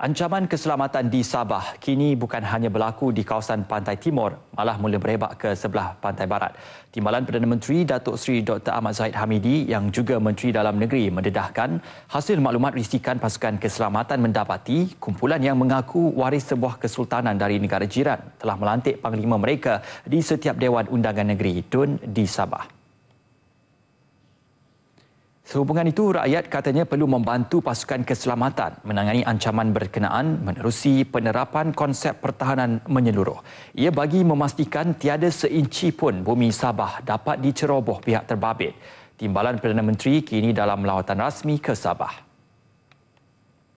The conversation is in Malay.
Ancaman keselamatan di Sabah kini bukan hanya berlaku di kawasan pantai timur, malah mula berhebat ke sebelah pantai barat. Timbalan Perdana Menteri Datuk Seri Dr. Ahmad Zahid Hamidi yang juga Menteri Dalam Negeri mendedahkan hasil maklumat risikan pasukan keselamatan mendapati kumpulan yang mengaku waris sebuah kesultanan dari negara jiran telah melantik panglima mereka di setiap Dewan Undangan Negeri Dun di Sabah. Sehubungan itu, rakyat katanya perlu membantu pasukan keselamatan menangani ancaman berkenaan menerusi penerapan konsep pertahanan menyeluruh. Ia bagi memastikan tiada seinci pun bumi Sabah dapat diceroboh pihak terbabit. Timbalan Perdana Menteri kini dalam lawatan rasmi ke Sabah.